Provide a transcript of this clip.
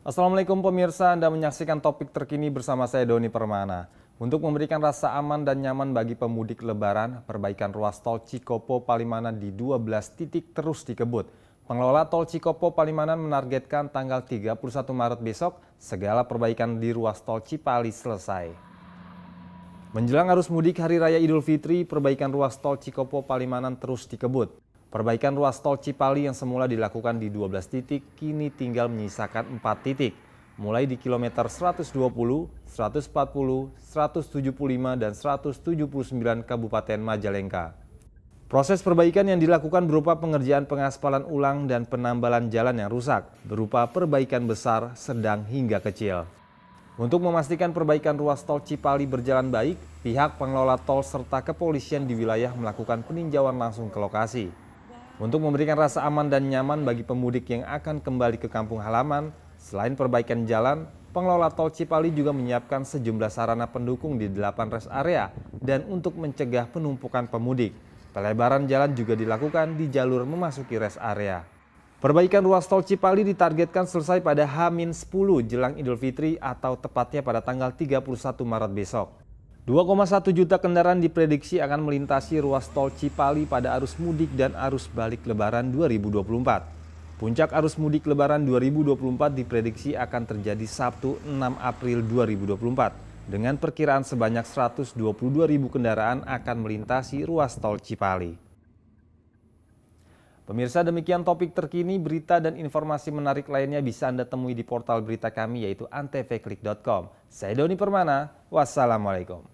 Assalamualaikum pemirsa, Anda menyaksikan topik terkini bersama saya Doni Permana. Untuk memberikan rasa aman dan nyaman bagi pemudik lebaran, perbaikan ruas tol Cikopo Palimanan di 12 titik terus dikebut. Pengelola tol Cikopo Palimanan menargetkan tanggal 31 Maret besok segala perbaikan di ruas tol Cipali selesai. Menjelang arus mudik Hari Raya Idul Fitri, perbaikan ruas tol Cikopo Palimanan terus dikebut. Perbaikan ruas tol Cipali yang semula dilakukan di 12 titik kini tinggal menyisakan 4 titik, mulai di kilometer 120, 140, 175, dan 179 Kabupaten Majalengka. Proses perbaikan yang dilakukan berupa pengerjaan pengaspalan ulang dan penambalan jalan yang rusak, berupa perbaikan besar, sedang hingga kecil. Untuk memastikan perbaikan ruas tol Cipali berjalan baik, pihak pengelola tol serta kepolisian di wilayah melakukan peninjauan langsung ke lokasi. Untuk memberikan rasa aman dan nyaman bagi pemudik yang akan kembali ke kampung halaman, selain perbaikan jalan, pengelola tol Cipali juga menyiapkan sejumlah sarana pendukung di delapan rest area dan untuk mencegah penumpukan pemudik. Pelebaran jalan juga dilakukan di jalur memasuki rest area. Perbaikan ruas tol Cipali ditargetkan selesai pada H-10 jelang Idul Fitri atau tepatnya pada tanggal 31 Maret besok. 2,1 juta kendaraan diprediksi akan melintasi ruas tol Cipali pada arus mudik dan arus balik lebaran 2024. Puncak arus mudik lebaran 2024 diprediksi akan terjadi Sabtu 6 April 2024 dengan perkiraan sebanyak 122 ribu kendaraan akan melintasi ruas tol Cipali. Pemirsa demikian topik terkini, berita dan informasi menarik lainnya bisa Anda temui di portal berita kami yaitu antvklik.com. Saya Doni Permana, Wassalamualaikum.